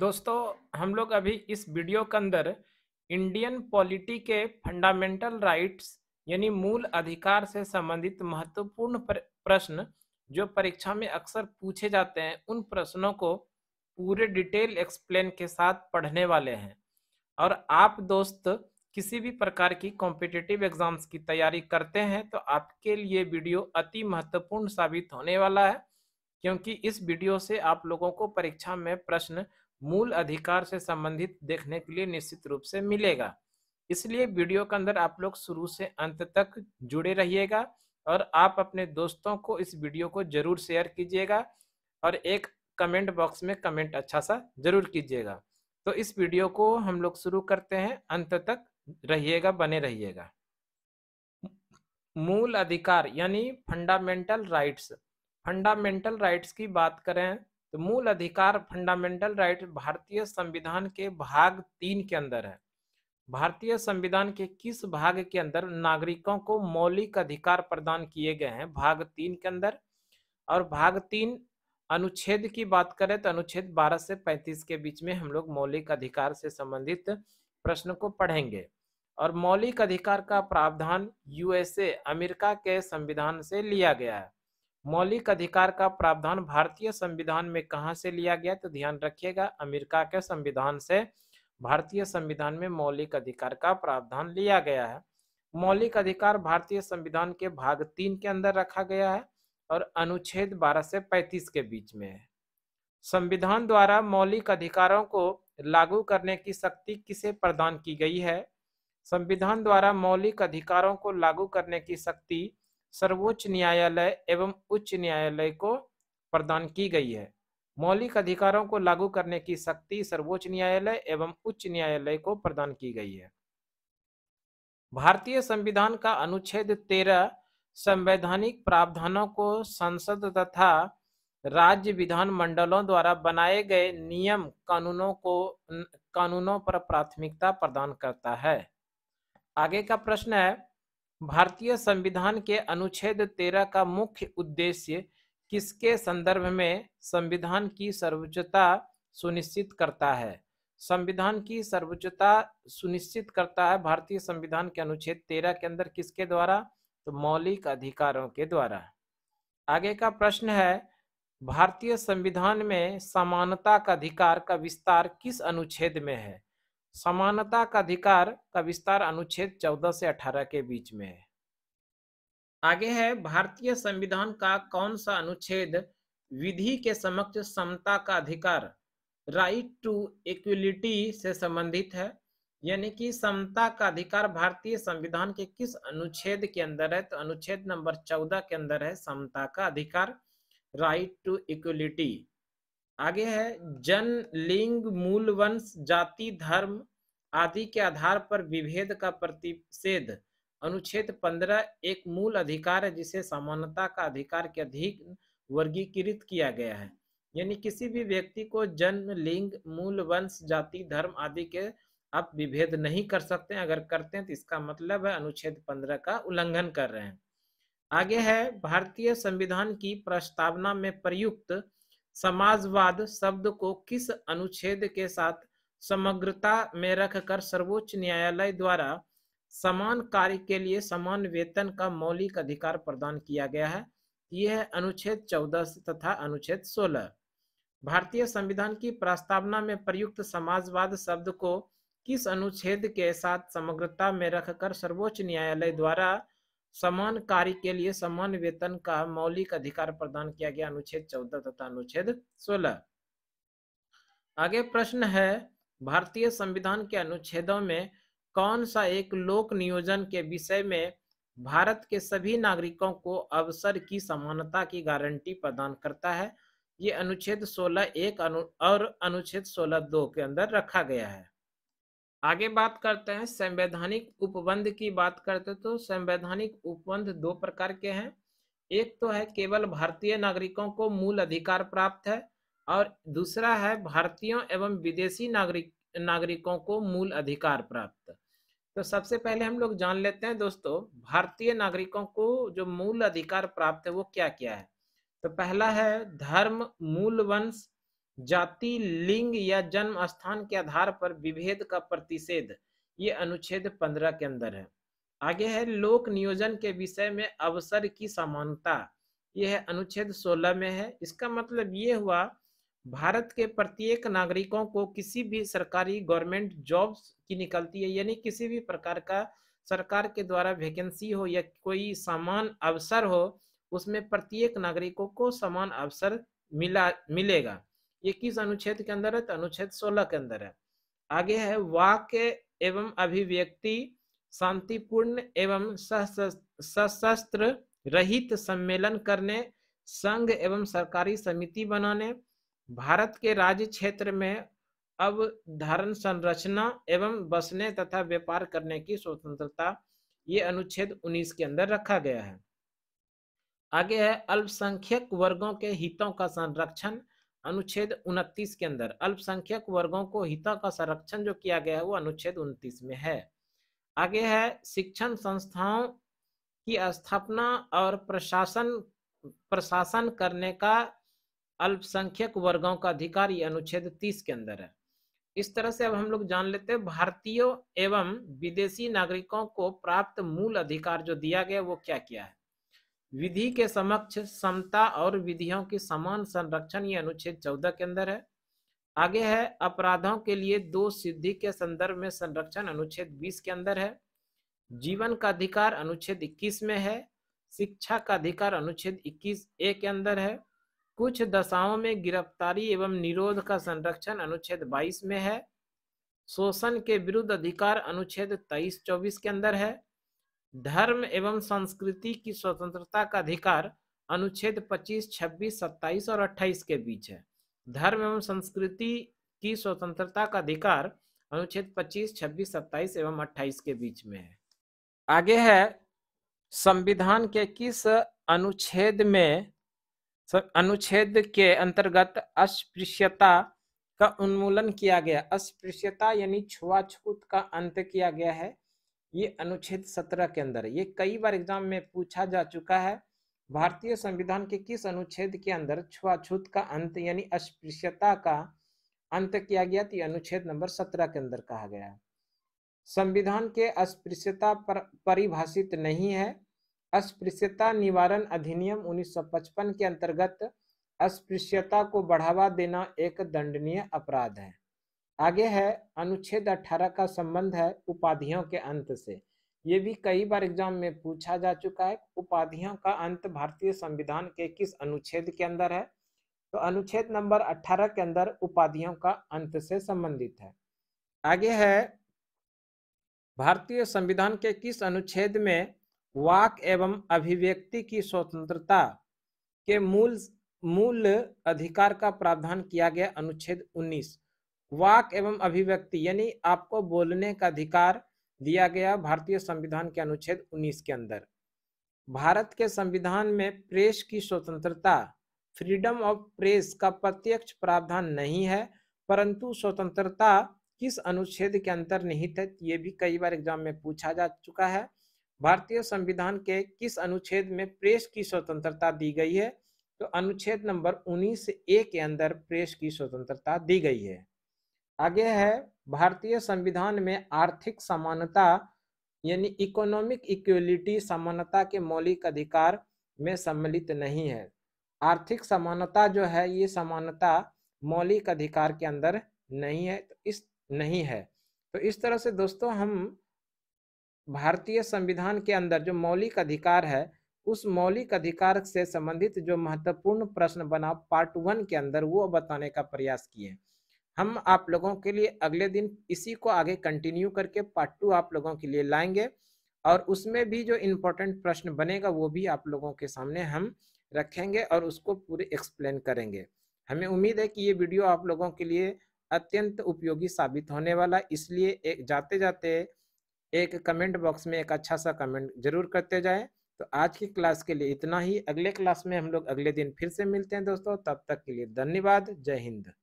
दोस्तों हम लोग अभी इस वीडियो के अंदर इंडियन पॉलिटी के फंडामेंटल राइट्स यानी मूल अधिकार से संबंधित महत्वपूर्ण प्रश्न जो परीक्षा में अक्सर पूछे जाते हैं उन प्रश्नों को पूरे डिटेल एक्सप्लेन के साथ पढ़ने वाले हैं और आप दोस्त किसी भी प्रकार की कॉम्पिटिटिव एग्जाम्स की तैयारी करते हैं तो आपके लिए वीडियो अति महत्वपूर्ण साबित होने वाला है क्योंकि इस वीडियो से आप लोगों को परीक्षा में प्रश्न मूल अधिकार से संबंधित देखने के लिए निश्चित रूप से मिलेगा इसलिए वीडियो के अंदर आप लोग शुरू से अंत तक जुड़े रहिएगा और आप अपने दोस्तों को इस वीडियो को जरूर शेयर कीजिएगा और एक कमेंट बॉक्स में कमेंट अच्छा सा जरूर कीजिएगा तो इस वीडियो को हम लोग शुरू करते हैं अंत तक रहिएगा बने रहिएगा मूल अधिकार यानी फंडामेंटल राइट्स फंडामेंटल राइट्स की बात करें तो मूल अधिकार फंडामेंटल राइट भारतीय संविधान के भाग तीन के अंदर है भारतीय संविधान के किस भाग के अंदर नागरिकों को मौलिक अधिकार प्रदान किए गए हैं भाग तीन के अंदर और भाग तीन अनुच्छेद की बात करें तो अनुच्छेद 12 से 35 के बीच में हम लोग मौलिक अधिकार से संबंधित प्रश्न को पढ़ेंगे और मौलिक अधिकार का प्रावधान यूएसए अमेरिका के संविधान से लिया गया है मौलिक अधिकार का प्रावधान भारतीय संविधान में कहा से लिया गया तो ध्यान रखिएगा अमेरिका के संविधान से भारतीय संविधान में मौलिक अधिकार का प्रावधान लिया गया है मौलिक अधिकार भारतीय संविधान के भाग तीन के अंदर रखा गया है और अनुच्छेद 12 से 35 के बीच में है संविधान द्वारा मौलिक अधिकारों को लागू करने की शक्ति किसे प्रदान की गई है संविधान द्वारा मौलिक अधिकारों को लागू करने की शक्ति सर्वोच्च न्यायालय एवं उच्च न्यायालय को प्रदान की गई है मौलिक अधिकारों को लागू करने की शक्ति सर्वोच्च न्यायालय एवं उच्च न्यायालय को प्रदान की गई है भारतीय संविधान का अनुच्छेद तेरह संवैधानिक प्रावधानों को संसद तथा राज्य विधान मंडलों द्वारा बनाए गए नियम कानूनों को कानूनों पर प्राथमिकता प्रदान करता है आगे का प्रश्न है भारतीय संविधान के अनुच्छेद तेरह का मुख्य उद्देश्य किसके संदर्भ में संविधान की सर्वोच्चता सुनिश्चित करता है संविधान की सर्वोच्चता सुनिश्चित करता है भारतीय संविधान के अनुच्छेद तेरह के अंदर किसके द्वारा तो मौलिक अधिकारों के द्वारा आगे का प्रश्न है भारतीय संविधान में समानता का अधिकार का विस्तार किस अनुच्छेद में है समानता का अधिकार का विस्तार अनुच्छेद 14 से 18 के बीच में है आगे है भारतीय संविधान का कौन सा अनुच्छेद विधि के समक्ष समता का अधिकार राइट टू इक्विलिटी से संबंधित है यानी कि समता का अधिकार भारतीय संविधान के किस अनुच्छेद के अंदर है तो अनुच्छेद नंबर चौदह के अंदर है समता का अधिकार राइट टू इक्विलिटी आगे है जन लिंग मूल वंश जाति धर्म आदि के आधार पर विभेद का प्रतिषेध अनुच्छेद पंद्रह एक मूल अधिकार है जिसे समानता का अधिकार के अधिक वर्गीकृत किया गया है यानी किसी भी व्यक्ति को जन्म लिंग मूल वंश जाति धर्म आदि के आप विभेद नहीं कर सकते अगर करते हैं तो इसका मतलब है अनुच्छेद पंद्रह का उल्लंघन कर रहे हैं आगे है भारतीय संविधान की प्रस्तावना में प्रयुक्त समाजवाद शब्द को किस अनुच्छेद के साथ समग्रता में रखकर सर्वोच्च न्यायालय द्वारा समान कार्य के लिए समान वेतन का मौलिक अधिकार प्रदान किया गया है यह है अनुच्छेद 14 तथा अनुच्छेद 16 भारतीय संविधान की प्रस्तावना में प्रयुक्त समाजवाद शब्द को किस अनुच्छेद के साथ समग्रता में रखकर सर्वोच्च न्यायालय द्वारा समान कार्य के लिए समान वेतन का मौलिक अधिकार प्रदान किया गया अनुच्छेद चौदह तथा अनुच्छेद सोलह आगे प्रश्न है भारतीय संविधान के अनुच्छेदों में कौन सा एक लोक नियोजन के विषय में भारत के सभी नागरिकों को अवसर की समानता की गारंटी प्रदान करता है ये अनुच्छेद 16 एक अनु और अनुच्छेद 16 दो के अंदर रखा गया है आगे बात करते हैं संवैधानिक उपबंध की बात करते तो संवैधानिक उपबंध दो प्रकार के हैं एक तो है केवल भारतीय नागरिकों को मूल अधिकार प्राप्त है और दूसरा है भारतीयों एवं विदेशी नागरिक नागरिकों को मूल अधिकार प्राप्त तो सबसे पहले हम लोग जान लेते हैं दोस्तों भारतीय नागरिकों को जो मूल अधिकार प्राप्त है वो क्या क्या है तो पहला है धर्म मूल वंश जाति लिंग या जन्म स्थान के आधार पर विभेद का प्रतिषेध ये अनुच्छेद पंद्रह के अंदर है आगे है लोक नियोजन के विषय में अवसर की समानता यह अनुच्छेद 16 में है इसका मतलब ये हुआ भारत के प्रत्येक नागरिकों को किसी भी सरकारी गवर्नमेंट जॉब्स की निकलती है यानी किसी भी प्रकार का सरकार के द्वारा वैकेंसी हो या कोई समान अवसर हो उसमें प्रत्येक नागरिकों को समान अवसर मिला मिलेगा ये किस अनुच्छेद के अंदर है तो अनुच्छेद सोलह के अंदर है आगे है वाक्य एवं अभिव्यक्ति शांतिपूर्ण एवं सशस्त्र रहित सम्मेलन करने संघ एवं सरकारी समिति बनाने भारत के राज्य क्षेत्र में अब धारण संरचना एवं बसने तथा व्यापार करने की स्वतंत्रता ये अनुच्छेद 19 के अंदर रखा गया है आगे है अल्पसंख्यक वर्गों के हितों का संरक्षण अनुच्छेद 29 के अंदर अल्पसंख्यक वर्गों को हितों का संरक्षण जो किया गया है वो अनुच्छेद 29 में है आगे है शिक्षण संस्थाओं की स्थापना और प्रशासन प्रशासन करने का अल्पसंख्यक वर्गों का अधिकार ये अनुच्छेद 30 के अंदर है इस तरह से अब हम लोग जान लेते हैं भारतीयों एवं विदेशी नागरिकों को प्राप्त मूल अधिकार जो दिया गया वो क्या क्या है विधि के समक्ष समता और विधियों की समान संरक्षण ये अनुच्छेद चौदह के अंदर है आगे है अपराधों के लिए दो सिद्धि के संदर्भ में संरक्षण अनुच्छेद बीस के अंदर है जीवन का अधिकार अनुच्छेद इक्कीस में है शिक्षा का अधिकार अनुच्छेद इक्कीस ए के अंदर है कुछ दशाओं में गिरफ्तारी एवं निरोध का संरक्षण अनुच्छेद बाईस में है शोषण के विरुद्ध अधिकार अनुच्छेद तेईस चौबीस के अंदर है धर्म एवं संस्कृति की स्वतंत्रता का अधिकार अनुच्छेद 25, 26, 27 और 28 के बीच है धर्म एवं संस्कृति की स्वतंत्रता का अधिकार अनुच्छेद 25, 26, 27 एवं 28 के बीच में है आगे है संविधान के किस अनुच्छेद में अनुच्छेद के अंतर्गत अस्पृश्यता का उन्मूलन किया गया अस्पृश्यता यानी छुआछूत का अंत किया गया है ये अनुच्छेद सत्रह के अंदर ये कई बार एग्जाम में पूछा जा चुका है भारतीय संविधान के किस अनुच्छेद के अंदर छुआछूत का अंत यानी अस्पृश्यता का अंत किया गया तो अनुच्छेद नंबर सत्रह के अंदर कहा गया है संविधान के अस्पृश्यता पर परिभाषित नहीं है अस्पृश्यता निवारण अधिनियम 1955 के अंतर्गत अस्पृश्यता को बढ़ावा देना एक दंडनीय अपराध है आगे है अनुच्छेद 18 का संबंध है उपाधियों के अंत से ये भी कई बार एग्जाम में पूछा जा चुका है उपाधियों का अंत भारतीय संविधान के किस अनुच्छेद के अंदर है तो अनुच्छेद नंबर 18 के अंदर उपाधियों का अंत से संबंधित है आगे है भारतीय संविधान के किस अनुच्छेद में वाक एवं अभिव्यक्ति की स्वतंत्रता के मूल मूल अधिकार का प्रावधान किया गया अनुच्छेद उन्नीस वाक एवं अभिव्यक्ति यानी आपको बोलने का अधिकार दिया गया भारतीय संविधान के अनुच्छेद 19 के अंदर भारत के संविधान में प्रेस की स्वतंत्रता फ्रीडम ऑफ प्रेस का प्रत्यक्ष प्रावधान नहीं है परंतु स्वतंत्रता किस अनुच्छेद के निहित है ये भी कई बार एग्जाम में पूछा जा चुका है भारतीय संविधान के किस अनुच्छेद में प्रेस की स्वतंत्रता दी गई है तो अनुच्छेद नंबर उन्नीस ए के अंदर प्रेस की स्वतंत्रता दी गई है आगे है भारतीय संविधान में आर्थिक समानता यानी इकोनॉमिक इक्वलिटी समानता के मौलिक अधिकार में सम्मिलित नहीं है आर्थिक समानता जो है ये समानता मौलिक अधिकार के अंदर नहीं है तो इस नहीं है तो इस तरह से दोस्तों हम भारतीय संविधान के अंदर जो मौलिक अधिकार है उस मौलिक अधिकार से संबंधित जो महत्वपूर्ण प्रश्न बना पार्ट वन के अंदर वो बताने का प्रयास किए हम आप लोगों के लिए अगले दिन इसी को आगे कंटिन्यू करके पार्ट टू आप लोगों के लिए लाएंगे और उसमें भी जो इम्पोर्टेंट प्रश्न बनेगा वो भी आप लोगों के सामने हम रखेंगे और उसको पूरे एक्सप्लेन करेंगे हमें उम्मीद है कि ये वीडियो आप लोगों के लिए अत्यंत उपयोगी साबित होने वाला इसलिए एक जाते जाते एक कमेंट बॉक्स में एक अच्छा सा कमेंट जरूर करते जाए तो आज की क्लास के लिए इतना ही अगले क्लास में हम लोग अगले दिन फिर से मिलते हैं दोस्तों तब तक के लिए धन्यवाद जय हिंद